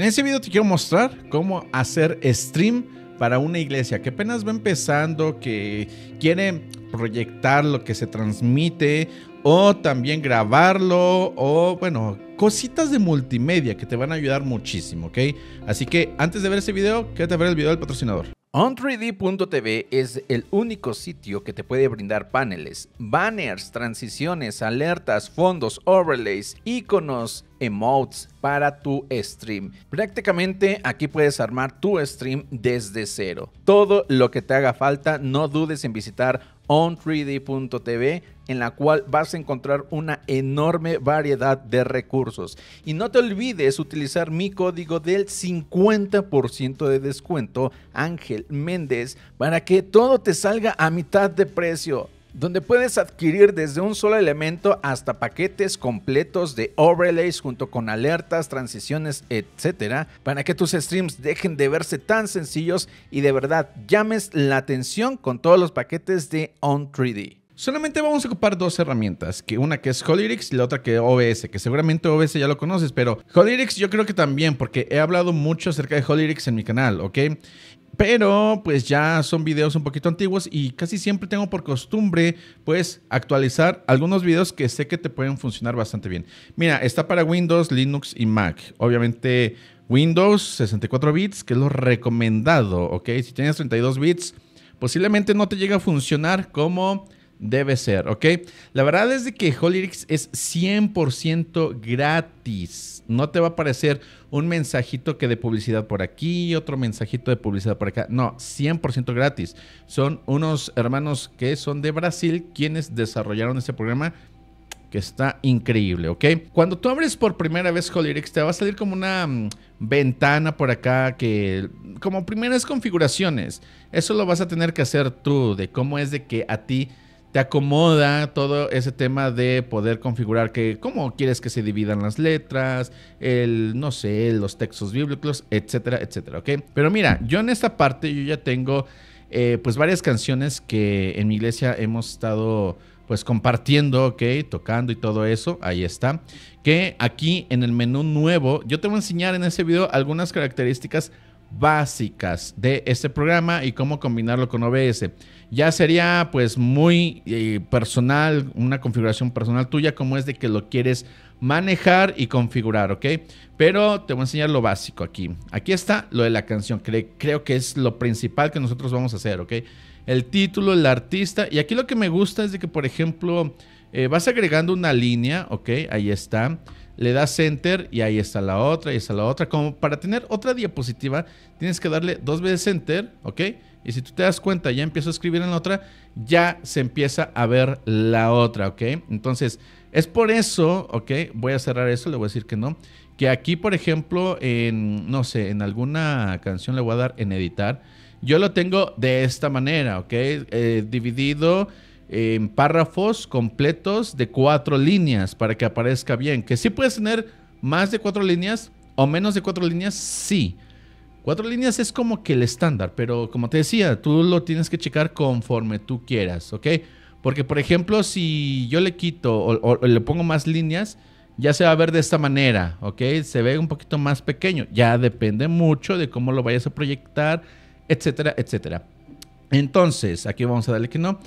En ese video te quiero mostrar cómo hacer stream para una iglesia que apenas va empezando, que quiere proyectar lo que se transmite o también grabarlo o bueno, cositas de multimedia que te van a ayudar muchísimo, ¿ok? Así que antes de ver ese video, quédate a ver el video del patrocinador. On3D.tv es el único sitio que te puede brindar paneles, banners, transiciones, alertas, fondos, overlays, iconos, emotes para tu stream. Prácticamente aquí puedes armar tu stream desde cero. Todo lo que te haga falta, no dudes en visitar on3d.tv en la cual vas a encontrar una enorme variedad de recursos. Y no te olvides utilizar mi código del 50% de descuento, Ángel Méndez, para que todo te salga a mitad de precio donde puedes adquirir desde un solo elemento hasta paquetes completos de overlays junto con alertas, transiciones, etcétera, para que tus streams dejen de verse tan sencillos y de verdad llames la atención con todos los paquetes de On3D. Solamente vamos a ocupar dos herramientas, que una que es Holyrix y la otra que es OBS, que seguramente OBS ya lo conoces, pero Holyrix yo creo que también, porque he hablado mucho acerca de Holyrix en mi canal, ¿ok? Pero pues ya son videos un poquito antiguos y casi siempre tengo por costumbre pues actualizar algunos videos que sé que te pueden funcionar bastante bien. Mira, está para Windows, Linux y Mac. Obviamente Windows 64 bits, que es lo recomendado, ¿ok? Si tienes 32 bits, posiblemente no te llegue a funcionar como debe ser, ¿ok? La verdad es de que Holyrics es 100% gratis. No te va a aparecer un mensajito que de publicidad por aquí, otro mensajito de publicidad por acá. No, 100% gratis. Son unos hermanos que son de Brasil quienes desarrollaron este programa que está increíble, ¿ok? Cuando tú abres por primera vez Holyrics, te va a salir como una mm, ventana por acá que, como primeras configuraciones, eso lo vas a tener que hacer tú, de cómo es de que a ti te acomoda todo ese tema de poder configurar que cómo quieres que se dividan las letras, el no sé, los textos bíblicos, etcétera, etcétera, ¿ok? Pero mira, yo en esta parte yo ya tengo eh, pues varias canciones que en mi iglesia hemos estado pues compartiendo, ok, tocando y todo eso, ahí está. Que aquí en el menú nuevo, yo te voy a enseñar en ese video algunas características básicas de este programa y cómo combinarlo con OBS. Ya sería pues muy eh, personal, una configuración personal tuya, como es de que lo quieres manejar y configurar, ¿ok? Pero te voy a enseñar lo básico aquí. Aquí está lo de la canción, creo que es lo principal que nosotros vamos a hacer, ¿ok? El título, el artista, y aquí lo que me gusta es de que, por ejemplo, eh, vas agregando una línea, ¿ok? Ahí está le das enter y ahí está la otra, y está la otra. Como para tener otra diapositiva, tienes que darle dos veces enter, ¿ok? Y si tú te das cuenta, ya empiezo a escribir en la otra, ya se empieza a ver la otra, ¿ok? Entonces, es por eso, ¿ok? Voy a cerrar eso, le voy a decir que no. Que aquí, por ejemplo, en, no sé, en alguna canción le voy a dar en editar. Yo lo tengo de esta manera, ¿ok? Eh, dividido en párrafos completos de cuatro líneas para que aparezca bien. Que si puedes tener más de cuatro líneas o menos de cuatro líneas, sí. Cuatro líneas es como que el estándar, pero como te decía, tú lo tienes que checar conforme tú quieras, ¿ok? Porque, por ejemplo, si yo le quito o, le pongo más líneas, ya se va a ver de esta manera, ¿ok? Se ve un poquito más pequeño. Ya depende mucho de cómo lo vayas a proyectar, etcétera, etcétera. Entonces, aquí vamos a darle que no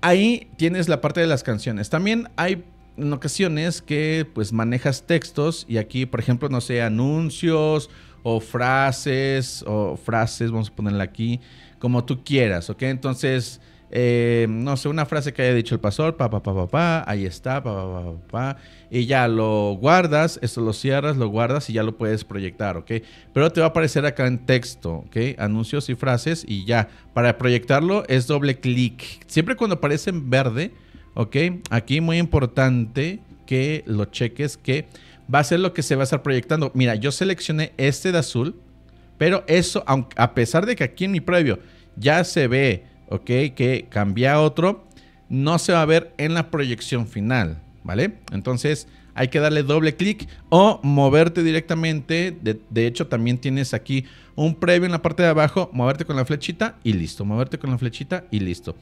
ahí tienes la parte de las canciones. También hay en ocasiones que pues manejas textos y aquí, por ejemplo, no sé, anuncios o frases o frases, vamos a ponerla aquí, como tú quieras, ¿ok? Entonces eh, no sé, una frase que haya dicho el pastor, papá, papá, papá, ahí está, pa pa, y ya lo guardas, esto lo cierras, lo guardas y ya lo puedes proyectar, ¿ok? Pero te va a aparecer acá en texto, ¿ok? Anuncios y frases y ya. Para proyectarlo es doble clic. Siempre cuando aparece en verde, ¿ok? Aquí muy importante que lo cheques, que va a ser lo que se va a estar proyectando. Mira, yo seleccioné este de azul, pero eso, a pesar de que aquí en mi previo ya se ve ¿ok? Que cambia a otro, no se va a ver en la proyección final, ¿vale? Entonces hay que darle doble clic o moverte directamente. De, hecho, también tienes aquí un previo en la parte de abajo, moverte con la flechita y listo, moverte con la flechita y listo.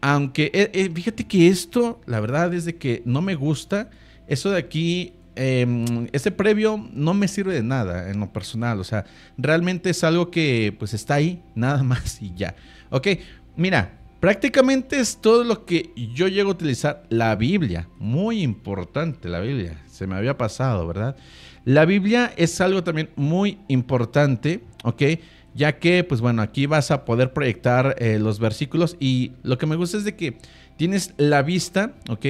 Aunque, eh, eh, fíjate que esto, la verdad es de que no me gusta. Eso de aquí em, ese previo no me sirve de nada en lo personal. O sea, realmente es algo que pues está ahí, nada más y ya. Ok, mira, prácticamente es todo lo que yo llego a utilizar. La Biblia, muy importante la Biblia, se me había pasado, ¿verdad? La Biblia es algo también muy importante, ¿ok? Ya que, pues bueno, aquí vas a poder proyectar eh, los versículos y lo que me gusta es de que tienes la vista, ¿ok?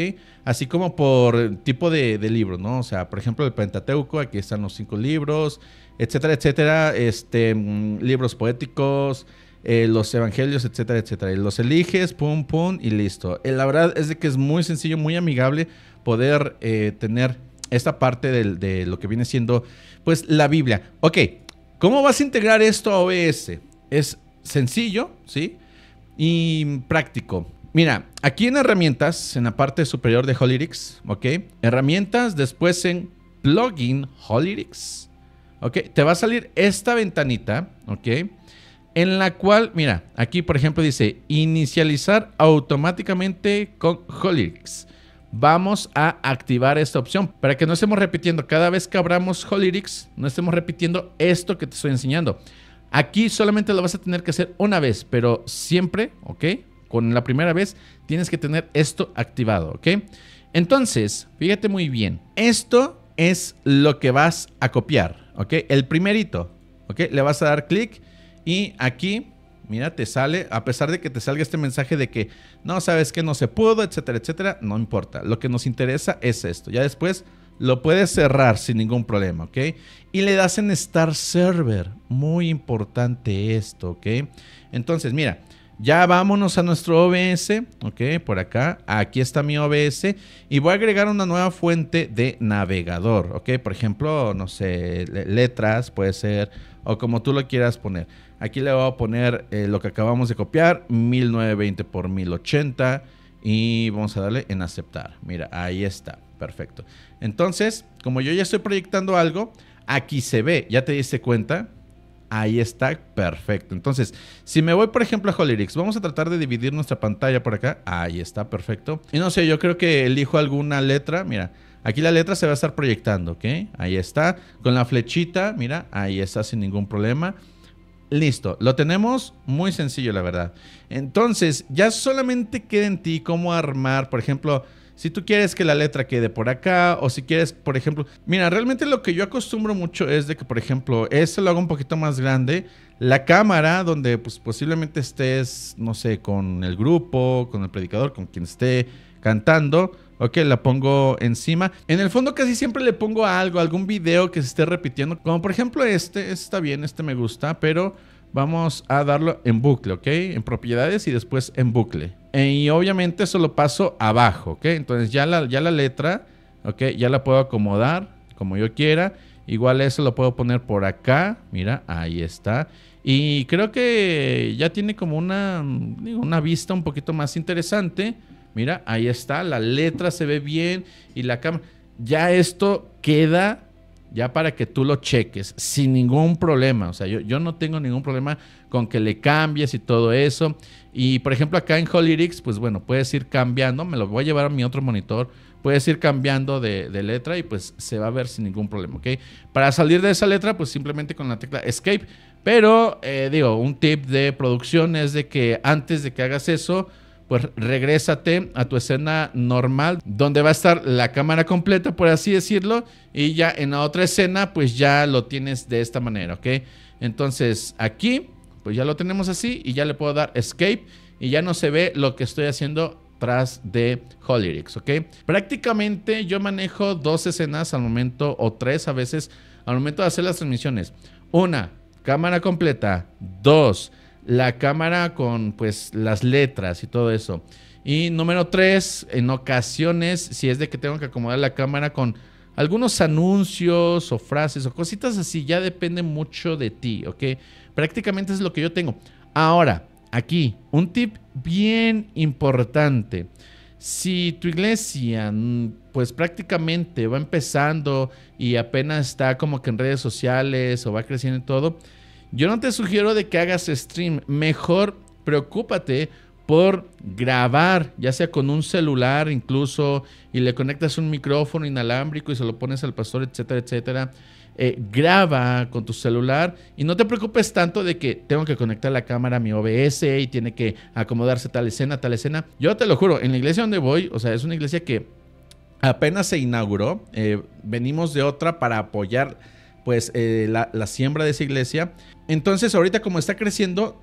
Así como por tipo de, de libro, ¿no? O sea, por ejemplo, el Pentateuco, aquí están los cinco libros, etcétera, etcétera, este, mm, libros poéticos, eh, los evangelios, etcétera, etcétera. Y los eliges, pum, pum, y listo. Eh, la verdad es de que es muy sencillo, muy amigable poder eh, tener esta parte de lo que viene siendo, pues, la Biblia. Ok, ¿cómo vas a integrar esto a OBS? Es sencillo, ¿sí? Y práctico. Mira, aquí en herramientas, en la parte superior de Holyrics, ¿ok? Herramientas, después en plugin Holyrics, ¿ok? Te va a salir esta ventanita, ¿ok? en la cual, mira, aquí por ejemplo dice inicializar automáticamente con Holix. Vamos a activar esta opción para que no estemos repitiendo cada vez que abramos Holix, no estemos repitiendo esto que te estoy enseñando. Aquí solamente lo vas a tener que hacer una vez, pero siempre, ¿ok? Con la primera vez tienes que tener esto activado, ¿ok? Entonces, fíjate muy bien, esto es lo que vas a copiar, ¿ok? El primerito, ¿ok? Le vas a dar clic y aquí, mira, te sale, a pesar de que te salga este mensaje de que no sabes que no se pudo, etcétera, etcétera, no importa. Lo que nos interesa es esto. Ya después lo puedes cerrar sin ningún problema, ¿ok? Y le das en Star Server. Muy importante esto, ¿ok? Entonces, mira, ya vámonos a nuestro OBS, ¿ok? Por acá, aquí está mi OBS y voy a agregar una nueva fuente de navegador, ¿ok? Por ejemplo, no sé, letras puede ser, o como tú lo quieras poner. Aquí le voy a poner eh, lo que acabamos de copiar, 1920 por 1080 y vamos a darle en aceptar. Mira, ahí está, perfecto. Entonces, como yo ya estoy proyectando algo, aquí se ve, ya te diste cuenta, ahí está, perfecto. Entonces, si me voy, por ejemplo, a Holyrix, vamos a tratar de dividir nuestra pantalla por acá, ahí está, perfecto. Y no sé, yo creo que elijo alguna letra, mira. Aquí la letra se va a estar proyectando, ¿ok? Ahí está. Con la flechita, mira, ahí está sin ningún problema. Listo, lo tenemos muy sencillo, la verdad. Entonces, ya solamente queda en ti cómo armar, por ejemplo, si tú quieres que la letra quede por acá, o si quieres, por ejemplo, mira, realmente lo que yo acostumbro mucho es de que, por ejemplo, esto lo hago un poquito más grande, la cámara, donde pues, posiblemente estés, no sé, con el grupo, con el predicador, con quien esté cantando, Ok, la pongo encima. En el fondo casi siempre le pongo algo, algún video que se esté repitiendo. Como por ejemplo este, este está bien, este me gusta, pero vamos a darlo en bucle, ¿ok? En propiedades y después en bucle. E, y obviamente eso lo paso abajo, ¿ok? Entonces ya la, ya la letra, ¿ok? Ya la puedo acomodar como yo quiera. Igual eso lo puedo poner por acá. Mira, ahí está. Y creo que ya tiene como una, una vista un poquito más interesante. Mira, ahí está, la letra se ve bien y la cámara. Ya esto queda ya para que tú lo cheques sin ningún problema. O sea, yo, no tengo ningún problema con que le cambies y todo eso. Y por ejemplo, acá en Holyrix, pues bueno, puedes ir cambiando, me lo voy a llevar a mi otro monitor, puedes ir cambiando de, letra y pues se va a ver sin ningún problema, ¿ok? Para salir de esa letra, pues simplemente con la tecla Escape. Pero eh, digo, un tip de producción es de que antes de que hagas eso, pues regrésate a tu escena normal, donde va a estar la cámara completa, por así decirlo, y ya en la otra escena, pues ya lo tienes de esta manera, ¿ok? Entonces aquí, pues ya lo tenemos así y ya le puedo dar escape y ya no se ve lo que estoy haciendo tras de Holyrix, ¿ok? Prácticamente yo manejo dos escenas al momento o tres a veces al momento de hacer las transmisiones. Una, cámara completa. Dos, la cámara con pues las letras y todo eso. Y número tres, en ocasiones, si es de que tengo que acomodar la cámara con algunos anuncios o frases o cositas así, ya depende mucho de ti, ¿ok? Prácticamente es lo que yo tengo. Ahora, aquí, un tip bien importante. Si tu iglesia, mm, pues prácticamente va empezando y apenas está como que en redes sociales o va creciendo y todo, yo no te sugiero de que hagas stream. Mejor preocúpate por grabar, ya sea con un celular incluso, y le conectas un micrófono inalámbrico y se lo pones al pastor, etcétera, etcétera. Eh, graba con tu celular y no te preocupes tanto de que tengo que conectar la cámara a mi OBS y tiene que acomodarse tal escena, tal escena. Yo te lo juro, en la iglesia donde voy, o sea, es una iglesia que apenas se inauguró, eh, venimos de otra para apoyar pues eh, la siembra de esa iglesia entonces, ahorita como está creciendo,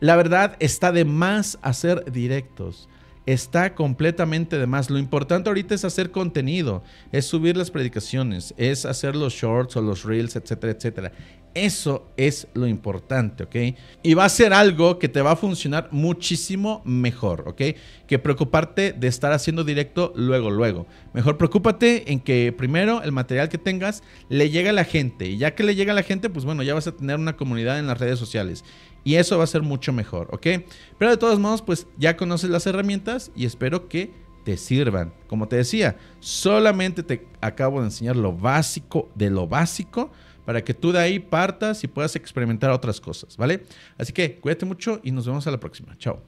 la verdad está de más hacer directos. Está completamente de más. Lo importante ahorita es hacer contenido, es subir las predicaciones, es hacer los shorts o los reels, etcétera, etcétera. Eso es lo importante, ¿ok? Y va a ser algo que te va a funcionar muchísimo mejor, ¿ok? Que preocuparte de estar haciendo directo luego, luego. Mejor preocúpate en que primero el material que tengas le llegue a la gente. Y ya que le llega a la gente, pues bueno, ya vas a tener una comunidad en las redes sociales. Y eso va a ser mucho mejor, ¿ok? Pero de todos modos, pues ya conoces las herramientas y espero que te sirvan. Como te decía, solamente te acabo de enseñar lo básico de lo básico para que tú de ahí partas y puedas experimentar otras cosas, ¿vale? Así que cuídate mucho y nos vemos a la próxima. Chao.